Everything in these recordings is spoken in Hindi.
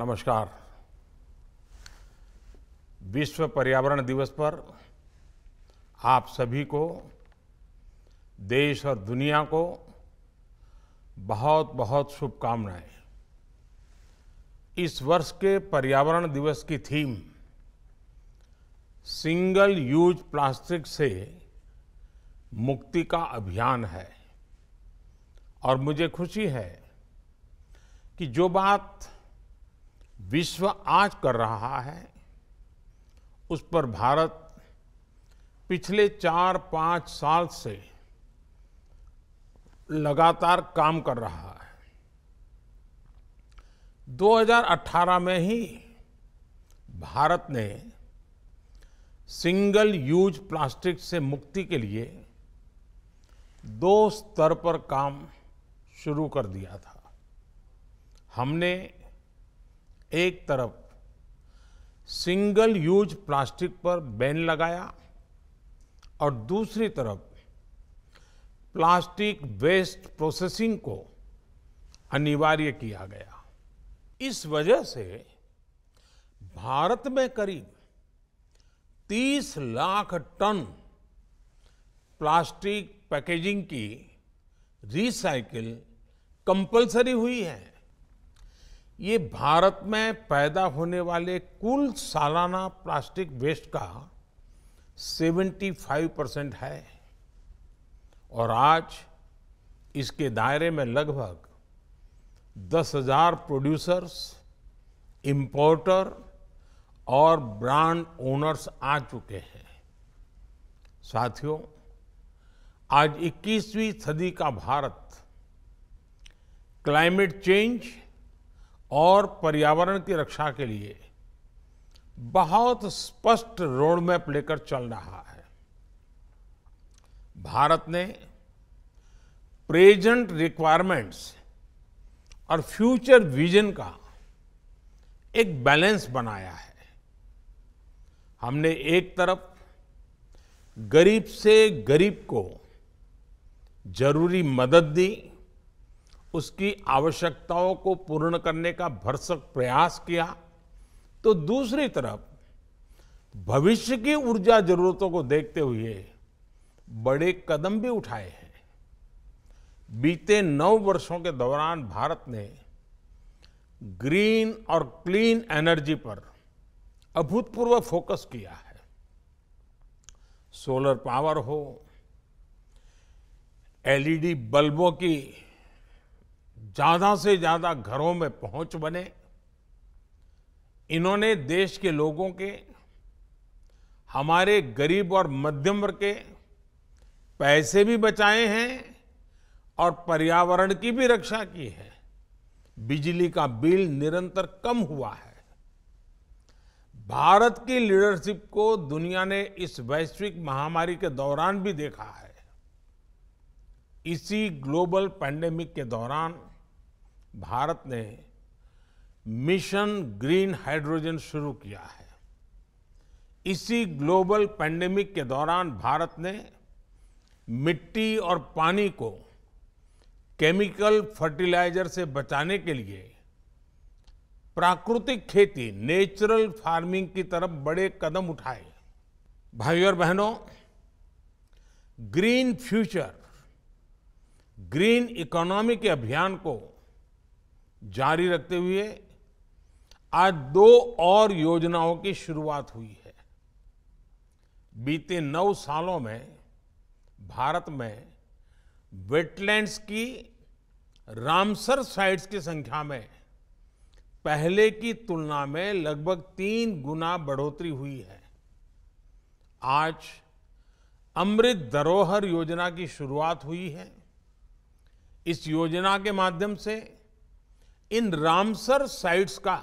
नमस्कार विश्व पर्यावरण दिवस पर आप सभी को देश और दुनिया को बहुत बहुत शुभकामनाएं इस वर्ष के पर्यावरण दिवस की थीम सिंगल यूज प्लास्टिक से मुक्ति का अभियान है और मुझे खुशी है कि जो बात विश्व आज कर रहा है उस पर भारत पिछले चार पांच साल से लगातार काम कर रहा है 2018 में ही भारत ने सिंगल यूज प्लास्टिक से मुक्ति के लिए दो स्तर पर काम शुरू कर दिया था हमने एक तरफ सिंगल यूज प्लास्टिक पर बैन लगाया और दूसरी तरफ प्लास्टिक वेस्ट प्रोसेसिंग को अनिवार्य किया गया इस वजह से भारत में करीब 30 लाख टन प्लास्टिक पैकेजिंग की रिसाइकिल कंपलसरी हुई है ये भारत में पैदा होने वाले कुल सालाना प्लास्टिक वेस्ट का 75 परसेंट है और आज इसके दायरे में लगभग दस हजार प्रोड्यूसर्स इम्पोर्टर और ब्रांड ओनर्स आ चुके हैं साथियों आज 21वीं सदी का भारत क्लाइमेट चेंज और पर्यावरण की रक्षा के लिए बहुत स्पष्ट रोड मैप लेकर चल रहा है भारत ने प्रेजेंट रिक्वायरमेंट्स और फ्यूचर विजन का एक बैलेंस बनाया है हमने एक तरफ गरीब से गरीब को जरूरी मदद दी उसकी आवश्यकताओं को पूर्ण करने का भरसक प्रयास किया तो दूसरी तरफ भविष्य की ऊर्जा जरूरतों को देखते हुए बड़े कदम भी उठाए हैं बीते नौ वर्षों के दौरान भारत ने ग्रीन और क्लीन एनर्जी पर अभूतपूर्व फोकस किया है सोलर पावर हो एलईडी बल्बों की ज़्यादा से ज़्यादा घरों में पहुंच बने इन्होंने देश के लोगों के हमारे गरीब और मध्यम वर्ग के पैसे भी बचाए हैं और पर्यावरण की भी रक्षा की है बिजली का बिल निरंतर कम हुआ है भारत की लीडरशिप को दुनिया ने इस वैश्विक महामारी के दौरान भी देखा है इसी ग्लोबल पैंडेमिक के दौरान भारत ने मिशन ग्रीन हाइड्रोजन शुरू किया है इसी ग्लोबल पैंडेमिक के दौरान भारत ने मिट्टी और पानी को केमिकल फर्टिलाइजर से बचाने के लिए प्राकृतिक खेती नेचुरल फार्मिंग की तरफ बड़े कदम उठाए भाइयों और बहनों ग्रीन फ्यूचर ग्रीन इकोनॉमी के अभियान को जारी रखते हुए आज दो और योजनाओं की शुरुआत हुई है बीते नौ सालों में भारत में वेटलैंड्स की रामसर साइट्स की संख्या में पहले की तुलना में लगभग तीन गुना बढ़ोतरी हुई है आज अमृत धरोहर योजना की शुरुआत हुई है इस योजना के माध्यम से इन रामसर साइट्स का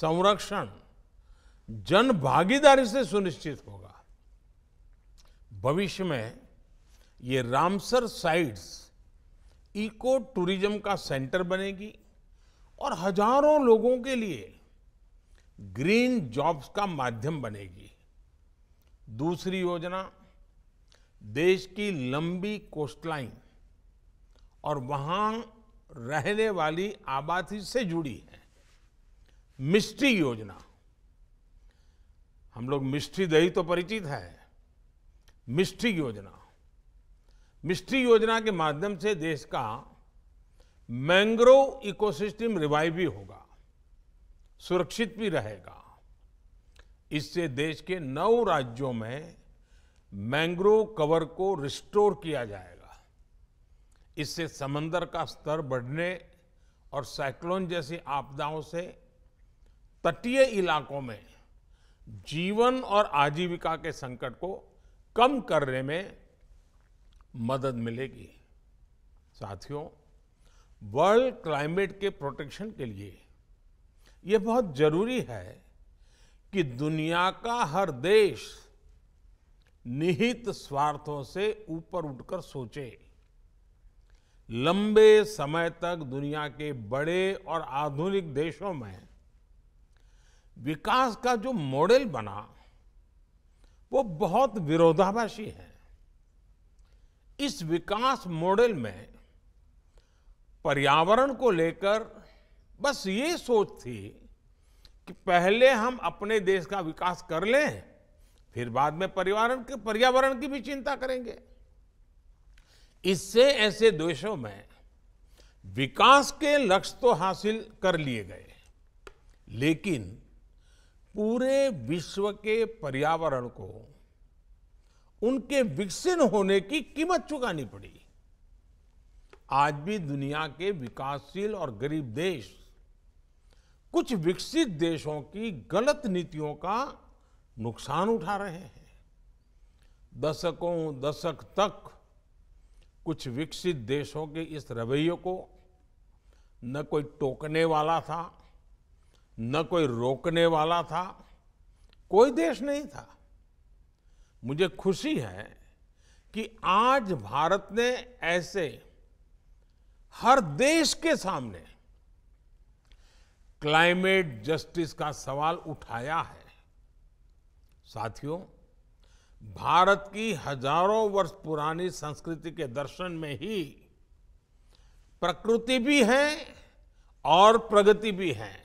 संरक्षण जन भागीदारी से सुनिश्चित होगा भविष्य में ये रामसर साइट्स इको टूरिज्म का सेंटर बनेगी और हजारों लोगों के लिए ग्रीन जॉब्स का माध्यम बनेगी दूसरी योजना देश की लंबी कोस्टलाइन और वहां रहने वाली आबादी से जुड़ी है मिस्ट्री योजना हम लोग मिस्ट्री दही तो परिचित है मिस्ट्री योजना मिस्ट्री योजना के माध्यम से देश का मैंग्रोव इकोसिस्टम रिवाइव भी होगा सुरक्षित भी रहेगा इससे देश के नौ राज्यों में मैंग्रोव कवर को रिस्टोर किया जाएगा इससे समंदर का स्तर बढ़ने और साइक्लोन जैसी आपदाओं से तटीय इलाकों में जीवन और आजीविका के संकट को कम करने में मदद मिलेगी साथियों वर्ल्ड क्लाइमेट के प्रोटेक्शन के लिए यह बहुत जरूरी है कि दुनिया का हर देश निहित स्वार्थों से ऊपर उठकर सोचे लंबे समय तक दुनिया के बड़े और आधुनिक देशों में विकास का जो मॉडल बना वो बहुत विरोधाभासी है इस विकास मॉडल में पर्यावरण को लेकर बस ये सोच थी कि पहले हम अपने देश का विकास कर लें फिर बाद में पर्यावरण के पर्यावरण की भी चिंता करेंगे इससे ऐसे देशों में विकास के लक्ष्य तो हासिल कर लिए गए लेकिन पूरे विश्व के पर्यावरण को उनके विकसित होने की कीमत चुकानी पड़ी आज भी दुनिया के विकासशील और गरीब देश कुछ विकसित देशों की गलत नीतियों का नुकसान उठा रहे हैं दशकों दशक तक कुछ विकसित देशों के इस रवैये को न कोई टोकने वाला था न कोई रोकने वाला था कोई देश नहीं था मुझे खुशी है कि आज भारत ने ऐसे हर देश के सामने क्लाइमेट जस्टिस का सवाल उठाया है साथियों भारत की हजारों वर्ष पुरानी संस्कृति के दर्शन में ही प्रकृति भी है और प्रगति भी है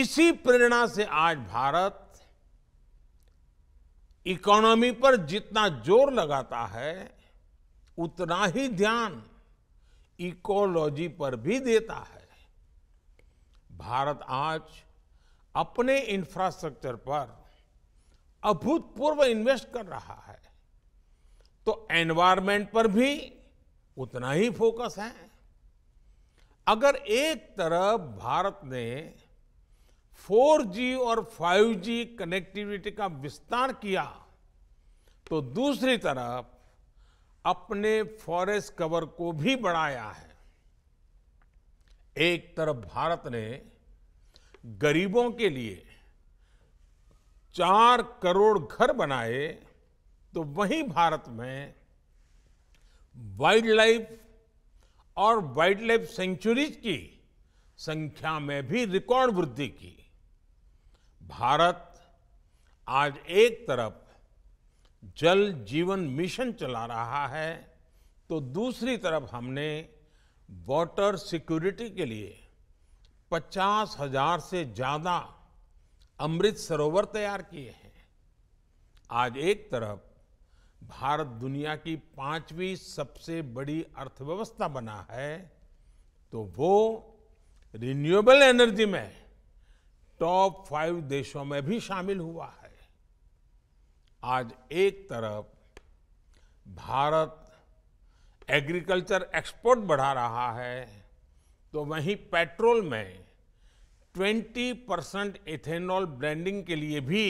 इसी प्रेरणा से आज भारत इकोनॉमी पर जितना जोर लगाता है उतना ही ध्यान इकोलॉजी पर भी देता है भारत आज अपने इंफ्रास्ट्रक्चर पर अभूतपूर्व इन्वेस्ट कर रहा है तो एनवायरमेंट पर भी उतना ही फोकस है अगर एक तरफ भारत ने 4G और 5G कनेक्टिविटी का विस्तार किया तो दूसरी तरफ अपने फॉरेस्ट कवर को भी बढ़ाया है एक तरफ भारत ने गरीबों के लिए चार करोड़ घर बनाए तो वहीं भारत में वाइल्ड लाइफ और वाइल्ड लाइफ सेंचुरीज की संख्या में भी रिकॉर्ड वृद्धि की भारत आज एक तरफ जल जीवन मिशन चला रहा है तो दूसरी तरफ हमने वाटर सिक्योरिटी के लिए पचास हजार से ज़्यादा अमृत सरोवर तैयार किए हैं आज एक तरफ भारत दुनिया की पांचवी सबसे बड़ी अर्थव्यवस्था बना है तो वो रिन्यूएबल एनर्जी में टॉप फाइव देशों में भी शामिल हुआ है आज एक तरफ भारत एग्रीकल्चर एक्सपोर्ट बढ़ा रहा है तो वहीं पेट्रोल में 20 परसेंट इथेनॉल ब्रांडिंग के लिए भी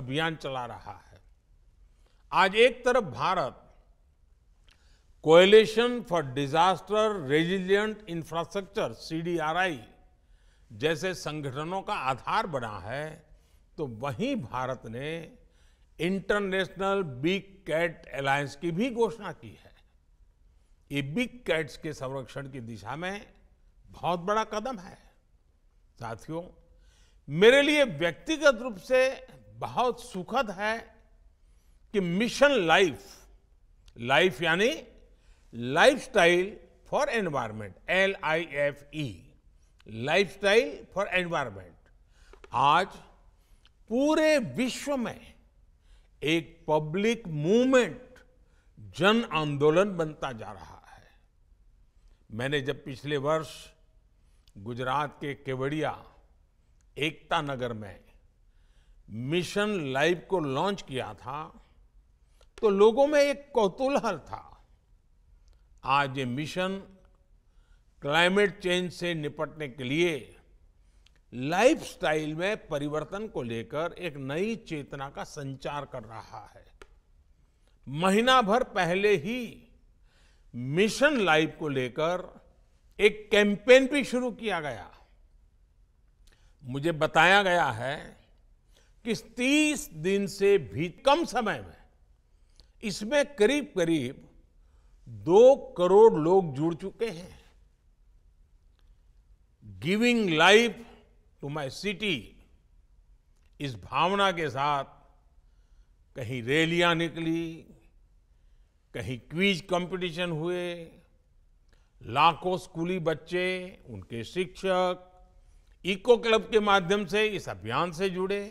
अभियान चला रहा है आज एक तरफ Bharat coalition for disaster resilient infrastructure CDRI जैसे संगठनों का आधार बना है तो वहीं भारत ने इंटरनेशनल बिग कैट अलायंस की भी घोषणा की है ये बिग कैट्स के संरक्षण की दिशा में बहुत बड़ा कदम है साथियों मेरे लिए व्यक्तिगत रूप से बहुत सुखद है कि मिशन लाइफ लाइफ यानी lifestyle for environment L I F E lifestyle for environment आज पूरे विश्व में एक पब्लिक मूवमेंट जन आंदोलन बनता जा रहा है मैंने जब पिछले वर्ष गुजरात के केवड़िया एकता नगर में मिशन लाइफ को लॉन्च किया था तो लोगों में एक कौतूहल था आज ये मिशन क्लाइमेट चेंज से निपटने के लिए लाइफस्टाइल में परिवर्तन को लेकर एक नई चेतना का संचार कर रहा है महीना भर पहले ही मिशन लाइफ को लेकर एक कैंपेन भी शुरू किया गया मुझे बताया गया है कि 30 दिन से भी कम समय में इसमें करीब करीब दो करोड़ लोग जुड़ चुके हैं giving life to my city इस भावना के साथ कहीं रैलियां निकली कहीं क्विज कंपटीशन हुए लाखों स्कूली बच्चे उनके शिक्षक इको क्लब के माध्यम से इस अभियान से जुड़े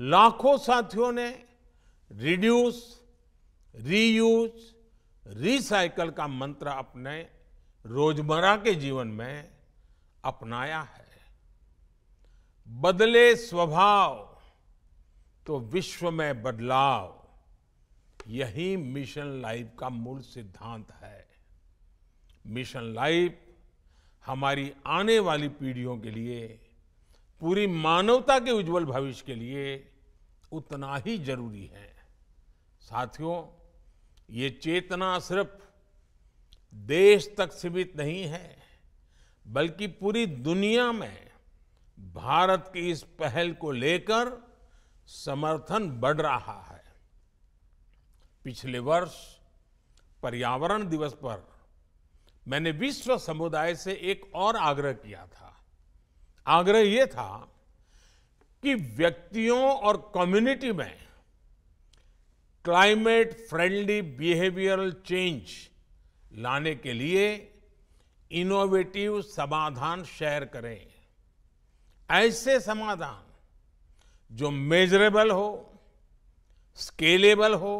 लाखों साथियों ने रिड्यूस रीयूज रिसाइकल का मंत्र अपने रोजमर्रा के जीवन में अपनाया है बदले स्वभाव तो विश्व में बदलाव यही मिशन लाइफ का मूल सिद्धांत है मिशन लाइफ हमारी आने वाली पीढ़ियों के लिए पूरी मानवता के उज्जवल भविष्य के लिए उतना ही जरूरी है साथियों ये चेतना सिर्फ देश तक सीमित नहीं है बल्कि पूरी दुनिया में भारत की इस पहल को लेकर समर्थन बढ़ रहा है पिछले वर्ष पर्यावरण दिवस पर मैंने विश्व समुदाय से एक और आग्रह किया था आग्रह यह था कि व्यक्तियों और कम्युनिटी में क्लाइमेट फ्रेंडली बिहेवियरल चेंज लाने के लिए इनोवेटिव समाधान शेयर करें ऐसे समाधान जो मेजरेबल हो स्केलेबल हो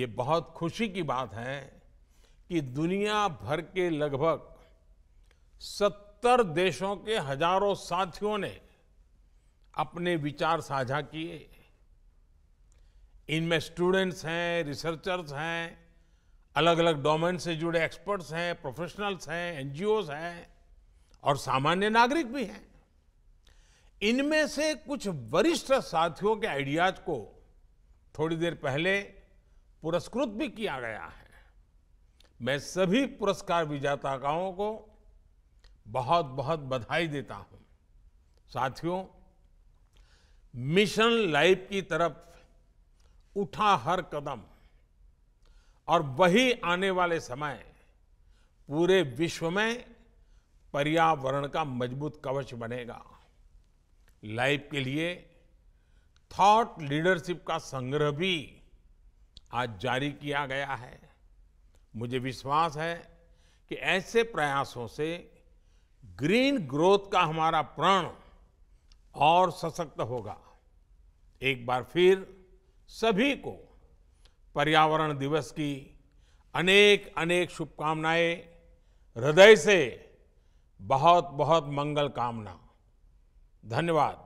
ये बहुत खुशी की बात है कि दुनिया भर के लगभग 70 देशों के हजारों साथियों ने अपने विचार साझा किए इनमें स्टूडेंट्स हैं रिसर्चर्स हैं अलग अलग डोमेन से जुड़े एक्सपर्ट्स हैं प्रोफेशनल्स हैं एनजीओज हैं और सामान्य नागरिक भी हैं इनमें से कुछ वरिष्ठ साथियों के आइडियाज को थोड़ी देर पहले पुरस्कृत भी किया गया है मैं सभी पुरस्कार विजेताओं को बहुत बहुत बधाई देता हूं साथियों मिशन लाइफ की तरफ उठा हर कदम और वही आने वाले समय पूरे विश्व में पर्यावरण का मजबूत कवच बनेगा लाइफ के लिए थॉट लीडरशिप का संग्रह भी आज जारी किया गया है मुझे विश्वास है कि ऐसे प्रयासों से ग्रीन ग्रोथ का हमारा प्रण और सशक्त होगा एक बार फिर सभी को पर्यावरण दिवस की अनेक अनेक शुभकामनाएं हृदय से बहुत बहुत मंगल कामना धन्यवाद